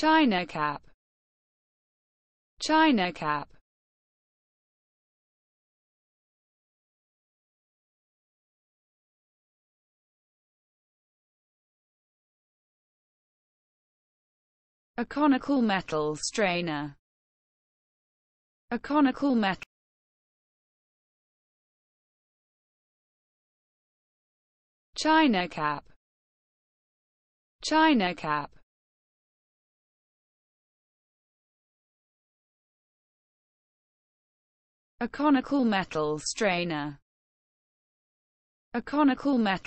China cap China cap A conical metal strainer A conical metal China cap China cap A conical metal strainer. A conical metal